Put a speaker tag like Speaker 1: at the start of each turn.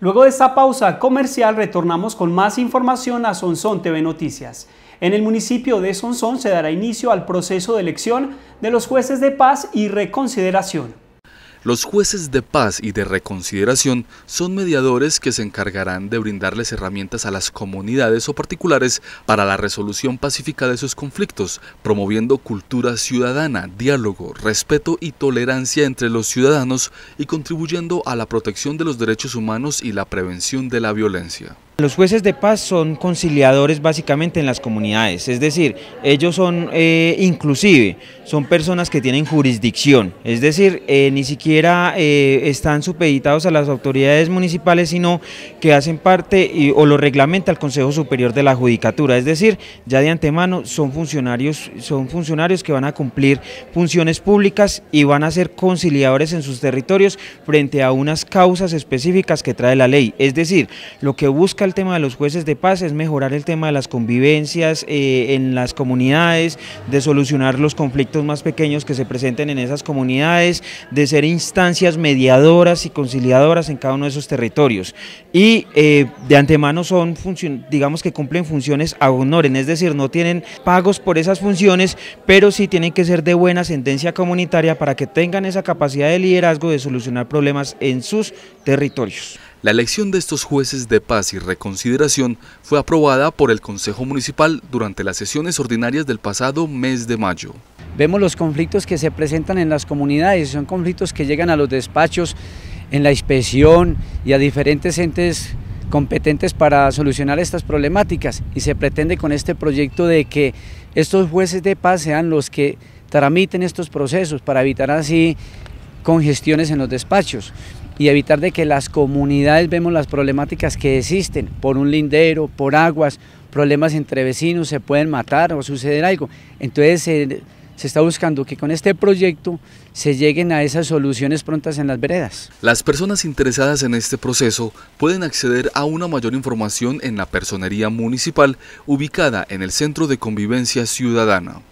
Speaker 1: Luego de esta pausa comercial retornamos con más información a Sonsón TV Noticias. En el municipio de Sonsón se dará inicio al proceso de elección de los jueces de paz y reconsideración.
Speaker 2: Los jueces de paz y de reconsideración son mediadores que se encargarán de brindarles herramientas a las comunidades o particulares para la resolución pacífica de sus conflictos, promoviendo cultura ciudadana, diálogo, respeto y tolerancia entre los ciudadanos y contribuyendo a la protección de los derechos humanos y la prevención de la violencia.
Speaker 1: Los jueces de paz son conciliadores básicamente en las comunidades, es decir, ellos son eh, inclusive, son personas que tienen jurisdicción, es decir, eh, ni siquiera eh, están supeditados a las autoridades municipales, sino que hacen parte o lo reglamenta el Consejo Superior de la Judicatura, es decir, ya de antemano son funcionarios, son funcionarios que van a cumplir funciones públicas y van a ser conciliadores en sus territorios frente a unas causas específicas que trae la ley, es decir, lo que busca el tema de los jueces de paz es mejorar el tema de las convivencias eh, en las comunidades, de solucionar los conflictos más pequeños que se presenten en esas comunidades, de ser instancias mediadoras y conciliadoras en cada uno de esos territorios. Y eh, de antemano son, digamos que cumplen funciones a honoren, es decir, no tienen pagos por esas funciones, pero sí tienen que ser de buena ascendencia comunitaria para que tengan esa capacidad de liderazgo de solucionar problemas en sus territorios.
Speaker 2: La elección de estos jueces de paz y reconsideración fue aprobada por el Consejo Municipal durante las sesiones ordinarias del pasado mes de mayo.
Speaker 3: Vemos los conflictos que se presentan en las comunidades, son conflictos que llegan a los despachos, en la inspección y a diferentes entes competentes para solucionar estas problemáticas y se pretende con este proyecto de que estos jueces de paz sean los que tramiten estos procesos para evitar así congestiones en los despachos y evitar de que las comunidades vemos las problemáticas que existen por un lindero, por aguas, problemas entre vecinos, se pueden matar o suceder algo. Entonces se, se está buscando que con este proyecto se lleguen a esas soluciones prontas en las veredas.
Speaker 2: Las personas interesadas en este proceso pueden acceder a una mayor información en la Personería Municipal ubicada en el Centro de Convivencia Ciudadana.